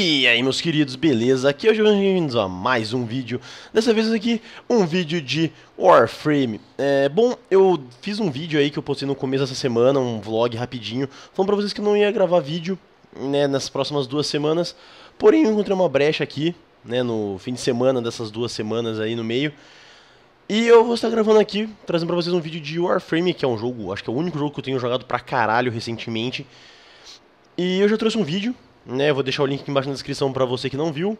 E aí meus queridos, beleza? Aqui hoje é bem-vindos a mais um vídeo, dessa vez aqui um vídeo de Warframe é, Bom, eu fiz um vídeo aí que eu postei no começo dessa semana, um vlog rapidinho Falando pra vocês que não ia gravar vídeo né, nas próximas duas semanas Porém eu encontrei uma brecha aqui, né, no fim de semana dessas duas semanas aí no meio e eu vou estar gravando aqui, trazendo pra vocês um vídeo de Warframe, que é um jogo, acho que é o único jogo que eu tenho jogado pra caralho recentemente. E eu já trouxe um vídeo, né, vou deixar o link aqui embaixo na descrição pra você que não viu.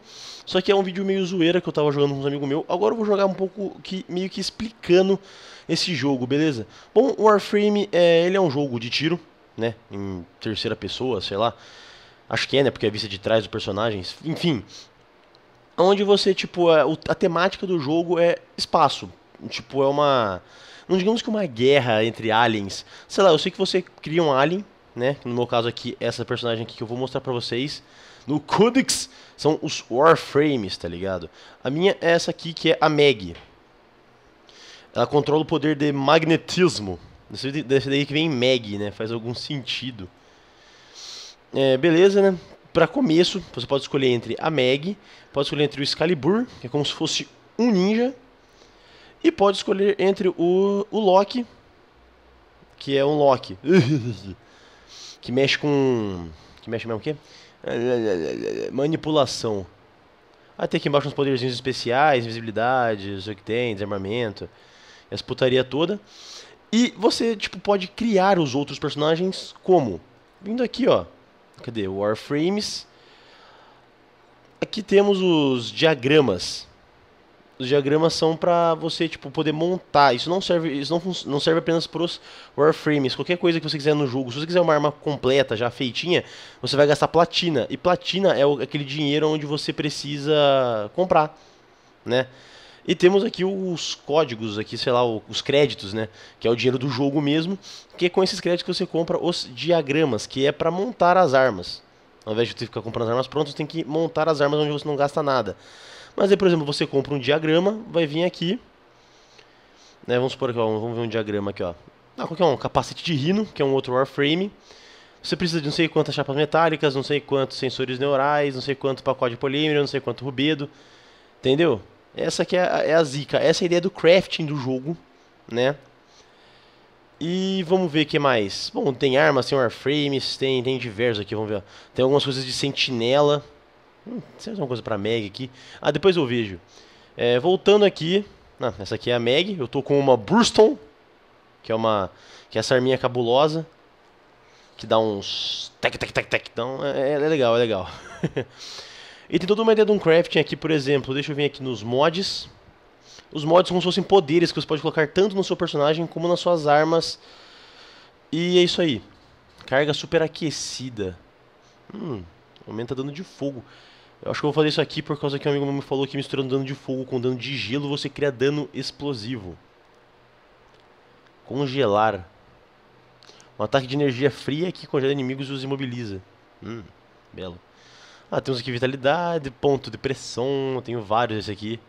Só que é um vídeo meio zoeira que eu tava jogando com uns amigos meus. Agora eu vou jogar um pouco, que, meio que explicando esse jogo, beleza? Bom, o Warframe, é, ele é um jogo de tiro, né? Em terceira pessoa, sei lá. Acho que é, né? Porque é vista de trás dos personagens. Enfim. Onde você, tipo, a, é, a temática do jogo é espaço. Tipo, é uma... Não digamos que uma guerra entre aliens. Sei lá, eu sei que você cria um alien né? No meu caso aqui, essa personagem aqui que eu vou mostrar pra vocês. No Codex são os Warframes, tá ligado? A minha é essa aqui, que é a Meg. Ela controla o poder de magnetismo. Desse daí que vem Meg, né? Faz algum sentido. É, beleza, né? Para começo, você pode escolher entre a Meg, pode escolher entre o Excalibur, que é como se fosse um ninja, e pode escolher entre o, o Loki, que é um Loki. que mexe com. Que mexe mesmo o quê? Manipulação. Até aqui embaixo uns poderzinhos especiais, invisibilidade, não sei o que tem, desarmamento, essa putaria toda. E você, tipo, pode criar os outros personagens como? Vindo aqui, ó. Cadê? Warframes. Aqui temos os diagramas. Os diagramas são para você tipo poder montar. Isso não serve, isso não, não serve apenas para os warframes. Qualquer coisa que você quiser no jogo. Se você quiser uma arma completa, já feitinha, você vai gastar platina. E platina é o, aquele dinheiro onde você precisa comprar, né? E temos aqui os códigos aqui, sei lá, os créditos, né, que é o dinheiro do jogo mesmo, que é com esses créditos você compra os diagramas, que é para montar as armas. Ao invés de você ficar comprando as armas prontas, você tem que montar as armas onde você não gasta nada. Mas aí, por exemplo, você compra um diagrama, vai vir aqui, né, vamos supor aqui, vamos ver um diagrama aqui, ó. Ah, qualquer é um, capacete de rino, que é um outro Warframe. Você precisa de não sei quantas chapas metálicas, não sei quantos sensores neurais, não sei quanto pacote de polímero, não sei quanto rubedo, entendeu? Essa aqui é a, é a zica, essa é a ideia do crafting do jogo, né? E vamos ver o que mais. Bom, tem armas, tem warframes, tem, tem diversos aqui, vamos ver. Ó. Tem algumas coisas de sentinela, Hum, é se uma coisa pra Meg aqui. Ah, depois eu vejo. É, voltando aqui. Ah, essa aqui é a Meg. Eu tô com uma Bruston. Que é uma. Que é essa arminha cabulosa. Que dá uns. Tec, tec, tec, tec. Então, é, é, é legal, é legal. e tem toda uma ideia de um crafting aqui, por exemplo. Deixa eu vir aqui nos mods. Os mods como se fossem poderes que você pode colocar tanto no seu personagem como nas suas armas. E é isso aí. Carga superaquecida. Hum, aumenta dano de fogo. Eu acho que eu vou fazer isso aqui por causa que um amigo meu me falou que misturando dano de fogo com dano de gelo você cria dano explosivo. Congelar. Um ataque de energia fria que congela inimigos e os imobiliza. Hum, belo. Ah, temos aqui vitalidade, ponto de pressão, tenho vários esse aqui.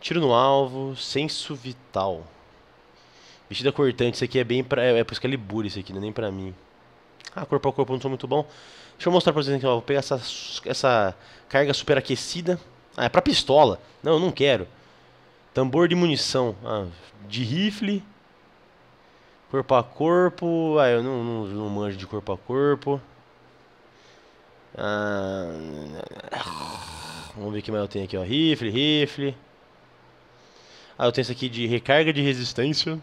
Tiro no alvo, senso vital. Vestida cortante, isso aqui é bem pra... É, é pro Excalibur isso é aqui, não é nem pra mim. Ah, corpo a corpo não sou muito bom. Deixa eu mostrar pra vocês aqui, ó. Vou pegar essa, essa carga superaquecida. Ah, é pra pistola. Não, eu não quero. Tambor de munição. Ah, de rifle. Corpo a corpo. Ah, eu não, não, não manjo de corpo a corpo. Ah, vamos ver o que mais eu tenho aqui, ó. Rifle, rifle. Ah, eu tenho isso aqui de recarga de resistência.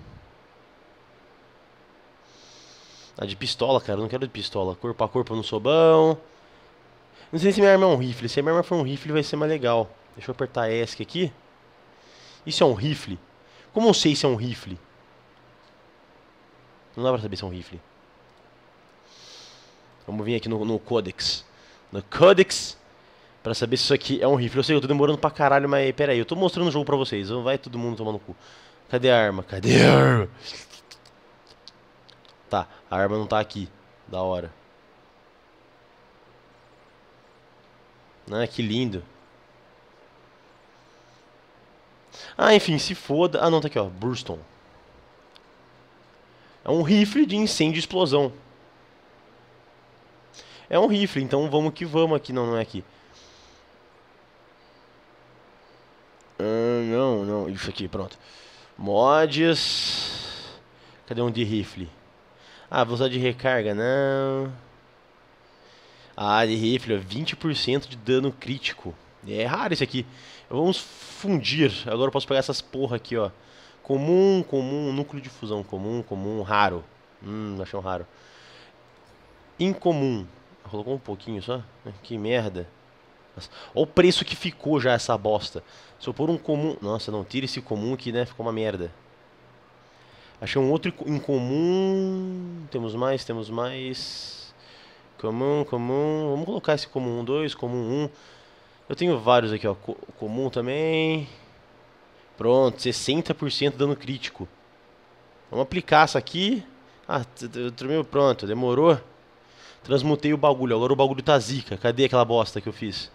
Ah, de pistola, cara. Eu não quero de pistola. Corpo a corpo eu não sou bom. Não sei se minha arma é um rifle. Se minha arma for um rifle, vai ser mais legal. Deixa eu apertar ESC aqui. Isso é um rifle? Como eu sei se é um rifle? Não dá pra saber se é um rifle. Vamos vir aqui no, no Codex. No Codex. Pra saber se isso aqui é um rifle. Eu sei, eu tô demorando pra caralho, mas peraí. Eu tô mostrando o jogo pra vocês. Vai todo mundo tomar no cu. Cadê a arma? Cadê a arma? A arma não tá aqui. Da hora. Ah, que lindo. Ah, enfim, se foda. Ah, não, tá aqui, ó. Burston. É um rifle de incêndio e explosão. É um rifle, então vamos que vamos aqui. Não, não é aqui. Ah, não, não. Isso aqui, pronto. Mods. Cadê um de rifle? Ah, usar de recarga, não. Ah, de rifle, 20% de dano crítico. É raro isso aqui. Vamos fundir. Agora eu posso pegar essas porra aqui, ó. Comum, comum, núcleo de fusão. Comum, comum, raro. Hum, achei um raro. Incomum. Ah, colocou um pouquinho só. Ah, que merda. Olha o preço que ficou já essa bosta. Se eu pôr um comum... Nossa, não, tira esse comum aqui, né? Ficou uma merda. Achei é um outro em comum. Temos mais, temos mais. Comum, comum. Vamos colocar esse comum 2, comum 1. Um. Eu tenho vários aqui, ó. comum também. Pronto, 60% dano crítico. Vamos aplicar essa aqui. Ah, pronto, demorou. Transmutei o bagulho, agora o bagulho tá zica. Cadê aquela bosta que eu fiz?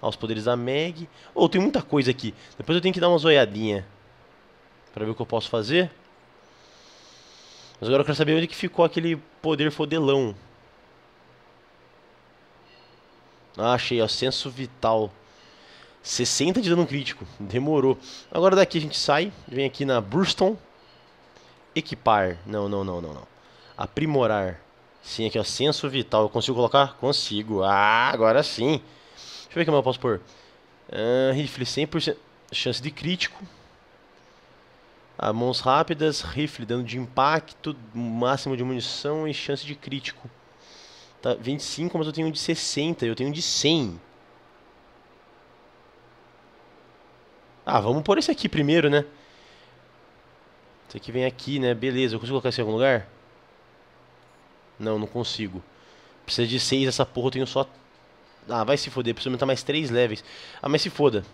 Ah, os poderes da Meg. Oh, tem muita coisa aqui. Depois eu tenho que dar uma zoiadinha. Pra ver o que eu posso fazer. Mas agora eu quero saber onde que ficou aquele poder fodelão. Ah, achei, ó. Senso vital. 60 de dano crítico. Demorou. Agora daqui a gente sai. Vem aqui na Burston. Equipar. Não, não, não, não, não. Aprimorar. Sim, aqui, ó. Senso vital. Eu consigo colocar? Consigo. Ah, agora sim. Deixa eu ver o que eu posso pôr. Uh, rifle 100% chance de crítico. A ah, mãos rápidas, rifle, dano de impacto, máximo de munição e chance de crítico. Tá 25, mas eu tenho um de 60, eu tenho um de 100. Ah, vamos por esse aqui primeiro, né? Esse aqui vem aqui, né? Beleza, eu consigo colocar esse em algum lugar? Não, não consigo. Precisa de 6 essa porra, eu tenho só... Ah, vai se foder, Precisa aumentar mais 3 levels. Ah, mas se foda.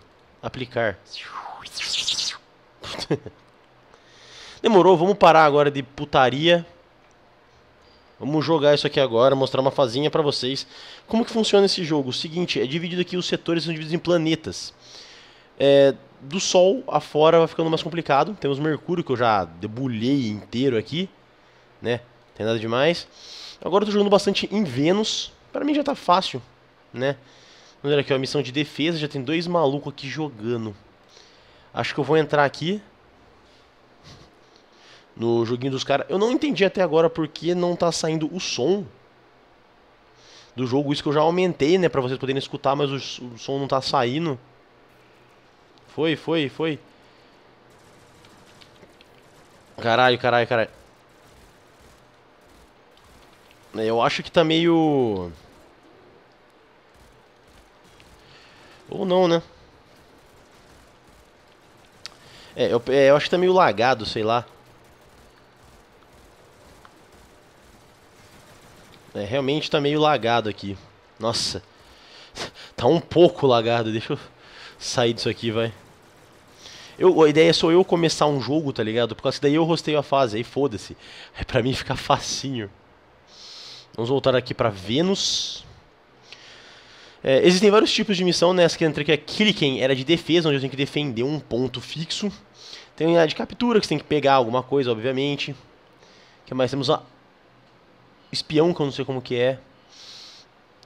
Aplicar. Demorou, vamos parar agora de putaria. Vamos jogar isso aqui agora, mostrar uma fazinha para vocês. Como que funciona esse jogo? O seguinte, é dividido aqui, os setores são divididos em planetas. É, do Sol afora vai ficando mais complicado. Temos Mercúrio, que eu já debulhei inteiro aqui. Né? Não tem nada demais. Agora eu tô jogando bastante em Vênus. Para mim já tá fácil, né? Vamos ver aqui, ó, a missão de defesa. Já tem dois malucos aqui jogando. Acho que eu vou entrar aqui no joguinho dos caras. Eu não entendi até agora porque não tá saindo o som do jogo. Isso que eu já aumentei, né, pra vocês poderem escutar, mas o, o som não tá saindo. Foi, foi, foi. Caralho, caralho, caralho. É, eu acho que tá meio... Ou não, né? É, eu, é, eu acho que tá meio lagado, sei lá. É, realmente tá meio lagado aqui. Nossa. Tá um pouco lagado. Deixa eu sair disso aqui, vai. Eu, a ideia é só eu começar um jogo, tá ligado? Porque daí eu rosteio a fase, aí foda-se. É pra mim ficar facinho. Vamos voltar aqui pra Vênus. É, existem vários tipos de missão, né? Essa que entra aqui é que era de defesa, onde eu tenho que defender um ponto fixo. Tem a de captura, que você tem que pegar alguma coisa, obviamente. O que mais? Temos a Espião, que eu não sei como que é.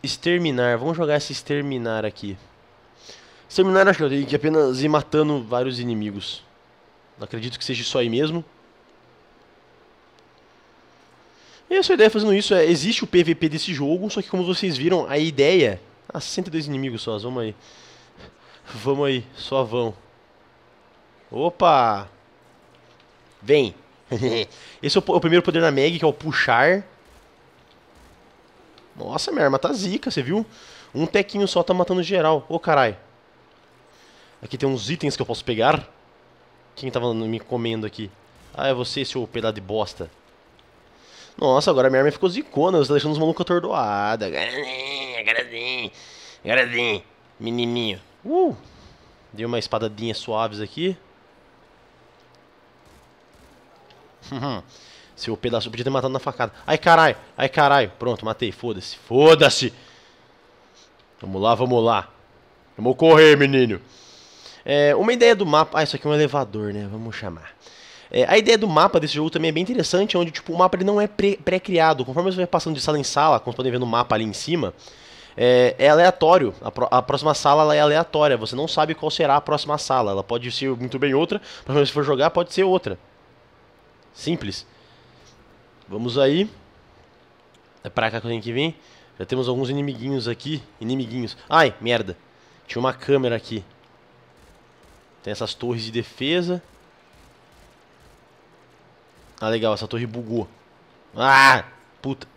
Exterminar. Vamos jogar esse exterminar aqui. Exterminar acho que eu tenho que apenas ir matando vários inimigos. Não acredito que seja isso aí mesmo. E a sua ideia fazendo isso é, existe o PVP desse jogo, só que como vocês viram, a ideia... Ah, 102 inimigos só, vamos aí. Vamos aí, só vão. Opa! Vem! Esse é o, o primeiro poder da Meg, que é o puxar. Nossa, minha arma tá zica, você viu? Um tequinho só tá matando geral. Ô, oh, carai. Aqui tem uns itens que eu posso pegar. Quem tava me comendo aqui? Ah, é você, seu pedaço de bosta. Nossa, agora minha arma ficou zicona. Você tá deixando os malucos atordoados. Agaradim, agaradim. Agaradim. Menininho. Uh! Dei uma espadadinha suaves aqui. Hum, hum. Seu pedaço, eu podia ter matado na facada. Ai, caralho, ai, caralho. Pronto, matei, foda-se, foda-se. Vamos lá, vamos lá. Vamos correr, menino. É, uma ideia do mapa... Ah, isso aqui é um elevador, né? Vamos chamar. É, a ideia do mapa desse jogo também é bem interessante, onde tipo, o mapa ele não é pré-criado. Conforme você vai passando de sala em sala, como vocês podem ver no mapa ali em cima, é, é aleatório. A, a, próxima sala é aleatória, você não sabe qual será a próxima sala. Ela pode ser muito bem outra, mas se for jogar pode ser outra. Simples. Vamos aí. É pra cá que eu tenho que vir. Já temos alguns inimiguinhos aqui. Inimiguinhos. Ai, merda. Tinha uma câmera aqui. Tem essas torres de defesa. Ah, legal. Essa torre bugou. Ah, puta.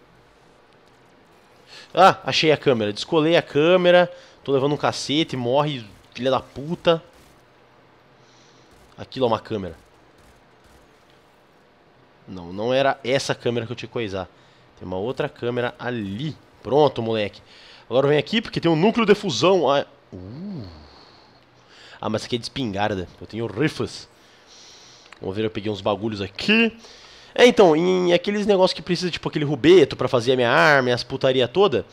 Ah, achei a câmera. Descolei a câmera. Tô levando um cacete. Morre, filha da puta. Aquilo é uma câmera. Não, não era essa câmera que eu tinha que coisar. Tem uma outra câmera ali. Pronto, moleque. Agora vem aqui porque tem um núcleo de fusão. Ah, uh. ah mas aqui é de espingarda. Eu tenho rifas. Vamos ver, eu peguei uns bagulhos aqui. É, então, em aqueles negócios que precisa, tipo, aquele rubeto para fazer a minha arma, as putaria toda.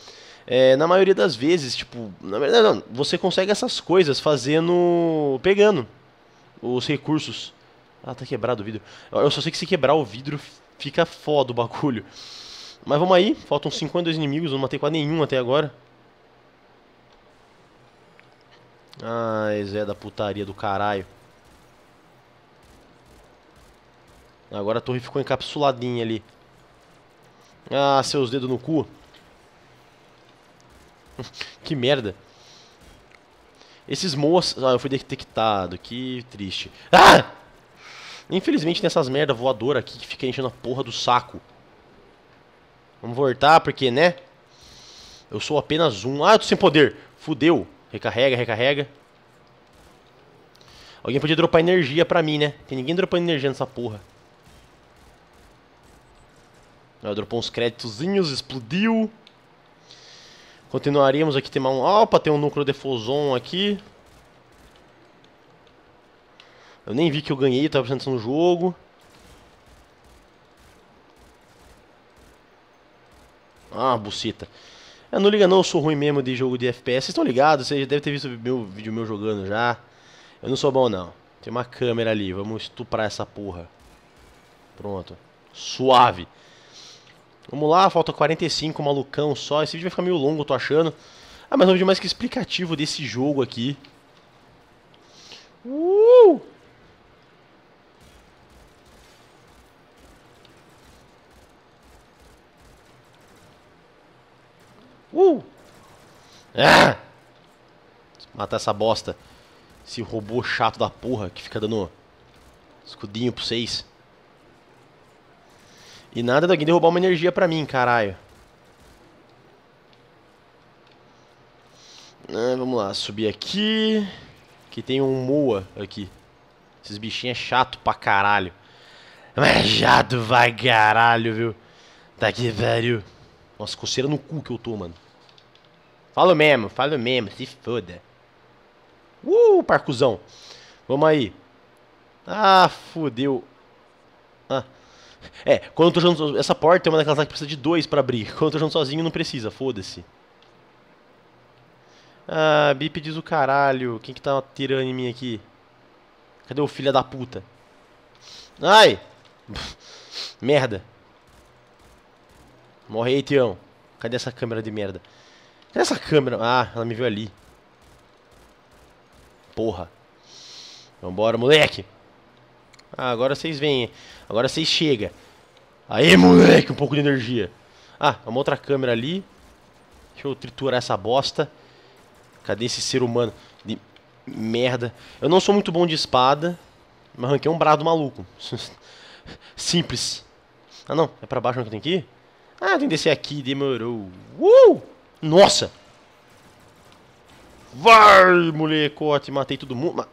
É, na maioria das vezes, tipo, na verdade, não, você consegue essas coisas fazendo. pegando os recursos. Ah, tá quebrado o vidro. Eu só sei que se quebrar o vidro fica foda o bagulho. Mas vamos aí, faltam 52 inimigos, não matei quase nenhum até agora. Ai, Zé da putaria do caralho. Agora a torre ficou encapsuladinha ali. Ah, seus dedos no cu. que merda. Esses moços... Ah, eu fui detectado. Que triste. Ah! Infelizmente tem essas merda voadora aqui que fica enchendo a porra do saco. Vamos voltar, porque, né? Eu sou apenas um. Ah, eu tô sem poder. Fudeu. Recarrega, recarrega. Alguém podia dropar energia pra mim, né? Tem ninguém dropando energia nessa porra. Ela dropou uns créditozinhos, explodiu. Continuaríamos aqui, tem um... Opa, tem um núcleo de Fozon aqui. Eu nem vi que eu ganhei, eu tava prestando no jogo. Ah, bucita. Eu é, não liga não, eu sou ruim mesmo de jogo de FPS. Vocês estão ligados? Vocês devem ter visto meu vídeo meu jogando já. Eu não sou bom não. Tem uma câmera ali, vamos estuprar essa porra. Pronto. Suave. Vamos lá, falta 45, malucão só. Esse vídeo vai ficar meio longo, eu tô achando. Ah, mas é um vídeo mais que explicativo desse jogo aqui. Uh! Uh! Ah! Matar essa bosta. Esse robô chato da porra que fica dando escudinho pra vocês. E nada daqui de roubar uma energia pra mim, caralho. Ah, vamos lá, subir aqui. Que tem um moa aqui. Esses bichinhos é chato pra caralho. Mas chato vai caralho, viu? Tá aqui, velho. Nossa, coceira no cu que eu tô, mano. Falo mesmo, falo mesmo, se foda. Uh, parcuzão. Vamos aí. Ah, fodeu. Ah. É, quando eu tô jogando Essa porta é uma daquelas que precisa de dois pra abrir. Quando eu tô jogando sozinho não precisa, foda-se. Ah, Bip diz o caralho. Quem que tá tirando em mim aqui? Cadê o filho da puta? Ai! merda. Morre Tião. Cadê essa câmera de merda? Essa câmera. Ah, ela me viu ali. Porra. Vambora, moleque. Ah, agora vocês vêm. Agora vocês chegam. Aê, moleque, um pouco de energia. Ah, uma outra câmera ali. Deixa eu triturar essa bosta. Cadê esse ser humano? De merda. Eu não sou muito bom de espada. Mas arranquei um brado maluco. Simples. Ah, não. É pra baixo que eu tenho que ir? Ah, tem que descer aqui. Demorou. Uh! Nossa! Vai, molecote, matei todo mundo. Ma...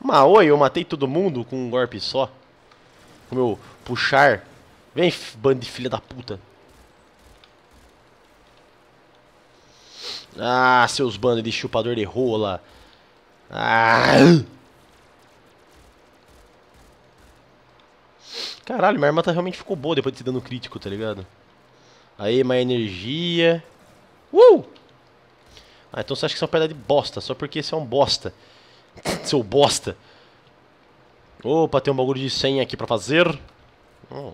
Mas oi, eu matei todo mundo com um golpe só. Com meu puxar. Vem, bando de filha da puta. Ah, seus bandos de chupador de rola. Ah. Caralho, minha arma tá, realmente ficou boa depois de ter dando crítico, tá ligado? Aí, mais energia. Uh! Ah, então você acha que isso é uma pedra de bosta, só porque esse é um bosta. Seu bosta. Opa, tem um bagulho de senha aqui pra fazer. Hum.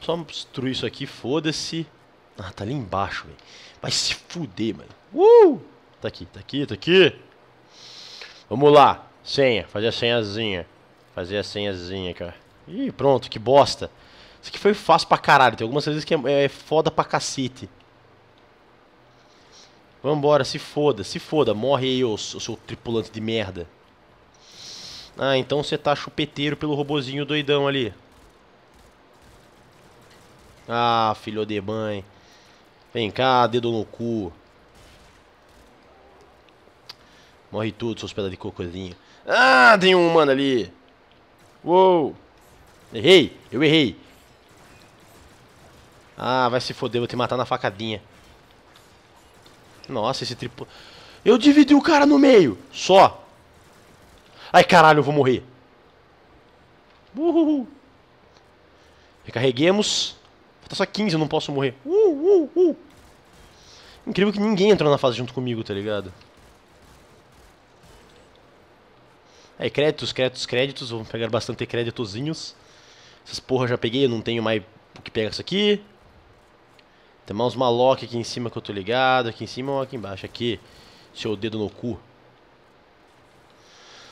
Só destruir isso aqui, foda-se. Ah, tá ali embaixo, velho. Vai se fuder, mano. Uh! Tá aqui, tá aqui, tá aqui. Vamos lá. Senha, fazer a senhazinha. Fazer a senhazinha, cara. Ih, pronto, que bosta. Isso aqui foi fácil pra caralho. Tem algumas vezes que é, é foda pra cacete. Vambora, se foda, se foda, morre aí, ô, seu tripulante de merda. Ah, então você tá chupeteiro pelo robozinho doidão ali. Ah, filho de mãe. Vem cá, dedo no cu. Morre tudo, seus pedaços de cocôzinho. Ah, tem um humano ali. Uou. Errei, eu errei. Ah, vai se foder, vou te matar na facadinha. Nossa, esse triplo. Eu dividi o cara no meio, só. Ai, caralho, eu vou morrer. Uhul. Recarreguemos. Falta tá só 15, eu não posso morrer. Uh, uh, uh. Incrível que ninguém entrou na fase junto comigo, tá ligado? Aí, créditos, créditos, créditos. Vamos pegar bastante créditozinhos. Essas porra já peguei, eu não tenho mais o que pegar isso aqui. Tem mais uns maloc aqui em cima que eu tô ligado. Aqui em cima ou aqui embaixo? Aqui. Seu dedo no cu.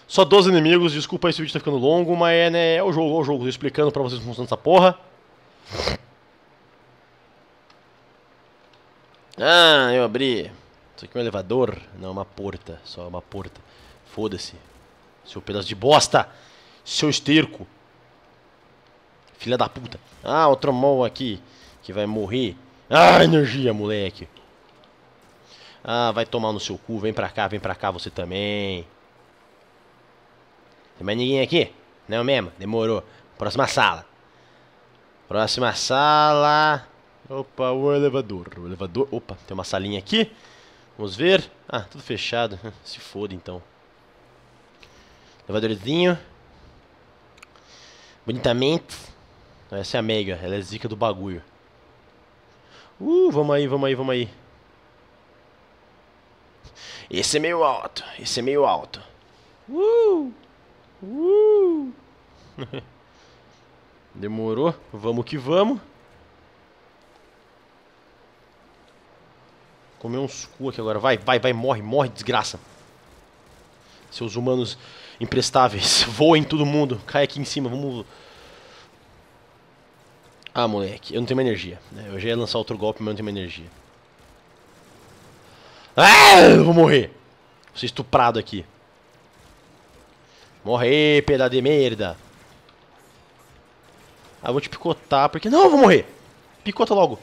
Só 12 inimigos. Desculpa, esse vídeo tá ficando longo, mas é, né, é o jogo, é o jogo. Tô explicando pra vocês como funciona essa porra. Ah, eu abri. Isso aqui é um elevador? Não, é uma porta. Só uma porta. Foda-se. Seu pedaço de bosta. Seu esterco. Filha da puta. Ah, outro mol aqui. Que vai morrer. Ah, energia, moleque. Ah, vai tomar no seu cu. Vem pra cá, vem pra cá você também. Tem mais ninguém aqui? Não mesmo? Demorou. Próxima sala. Próxima sala. Opa, o elevador. O elevador. Opa, tem uma salinha aqui. Vamos ver. Ah, tudo fechado. Se foda então. Elevadorzinho. Bonitamente. Essa é a Mega. Ela é zica do bagulho. Uh, vamos aí, vamos aí, vamos aí. Esse é meio alto, esse é meio alto. Uh! Uh! Demorou, vamos que vamos. Comer uns cu aqui agora, vai, vai, vai, morre, morre, desgraça. Seus humanos imprestáveis, voem todo mundo, cai aqui em cima, vamos... Ah, moleque, eu não tenho mais energia. É, eu já ia lançar outro golpe, mas eu não tenho mais energia. Ah, eu vou morrer. Vou ser estuprado aqui. Morre, peda de merda. Ah, eu vou te picotar, porque... Não, eu vou morrer. Picota logo.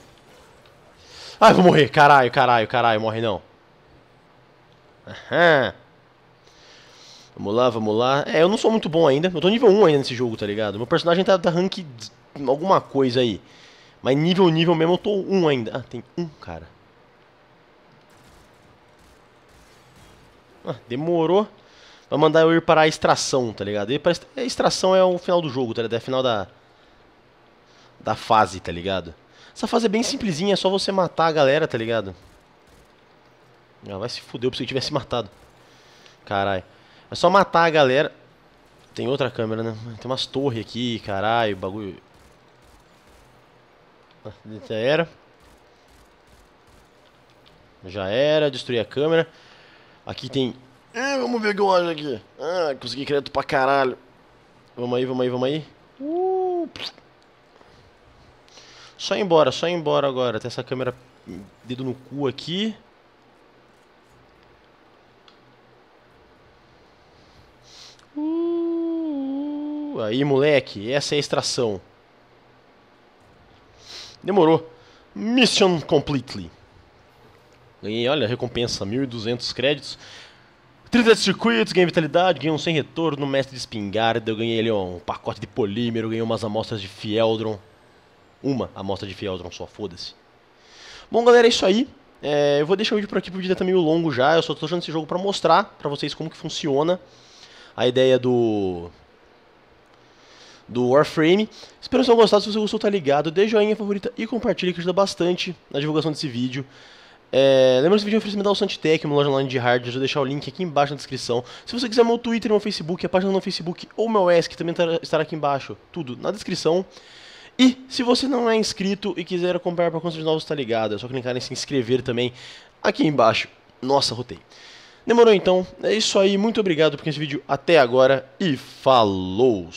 Ah, eu vou morrer. Caralho, caralho, caralho. Morre não. Aham. Vamos lá, vamos lá. É, eu não sou muito bom ainda. Eu tô nível 1 ainda nesse jogo, tá ligado? Meu personagem tá, tá rank alguma coisa aí. Mas nível, nível mesmo, eu tô um ainda. Ah, tem um, cara. Ah, demorou pra mandar eu ir para a extração, tá ligado? E a é, extração é o final do jogo, tá ligado? É o final da, da fase, tá ligado? Essa fase é bem simplesinha, é só você matar a galera, tá ligado? Ah, vai se fuder, eu pensei que tivesse matado. Caralho. É só matar a galera. Tem outra câmera, né? Tem umas torres aqui, caralho, bagulho. Já era. Já era, destruí a câmera. Aqui tem... Ah, vamos ver o que eu acho aqui. Ah, consegui crédito pra caralho. Vamos aí, vamos aí, vamos aí. Uh, só ir embora, só ir embora agora. Tem essa câmera dedo no cu aqui. Uh, aí, moleque. Essa é a extração. Demorou. Mission completely. Ganhei, olha, recompensa, 1.200 créditos. 30 de circuitos, ganhei vitalidade, ganhei um sem retorno, mestre de espingarda, eu ganhei ali ó, um pacote de polímero, ganhei umas amostras de Fieldron. Uma amostra de Fieldron só, foda-se. Bom, galera, é isso aí. É, eu vou deixar o vídeo por aqui, porque o vídeo tá meio longo já, eu só tô achando esse jogo pra mostrar pra vocês como que funciona a ideia do do Warframe. Espero que tenham gostado. Se você gostou, tá ligado. Dê joinha, favorita e compartilha, que ajuda bastante na divulgação desse vídeo. É, lembra que esse vídeo é um oferecimento ao Santitec, uma loja online de hardware. Vou deixar o link aqui embaixo na descrição. Se você quiser meu Twitter, meu Facebook, a página no Facebook ou meu ESC, também tá, estará aqui embaixo. Tudo na descrição. E se você não é inscrito e quiser acompanhar para contas novos, tá ligado? É só clicar em se inscrever também aqui embaixo. Nossa, rotei. Demorou então? É isso aí. Muito obrigado por esse vídeo até agora e falou!